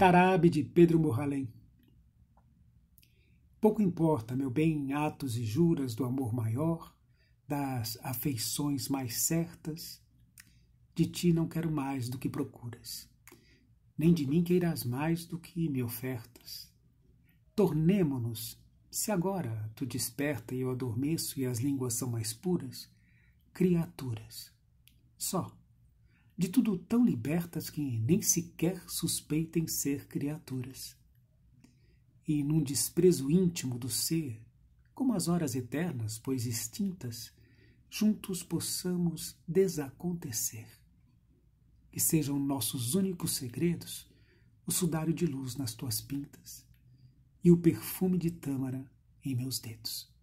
Tarabe de Pedro Morralem. Pouco importa, meu bem, atos e juras do amor maior, das afeições mais certas, de ti não quero mais do que procuras, nem de mim queiras mais do que me ofertas. Tornemo-nos, se agora tu desperta e eu adormeço e as línguas são mais puras, criaturas. Só de tudo tão libertas que nem sequer suspeitem ser criaturas. E num desprezo íntimo do ser, como as horas eternas, pois extintas, juntos possamos desacontecer. Que sejam nossos únicos segredos o sudário de luz nas tuas pintas e o perfume de tâmara em meus dedos.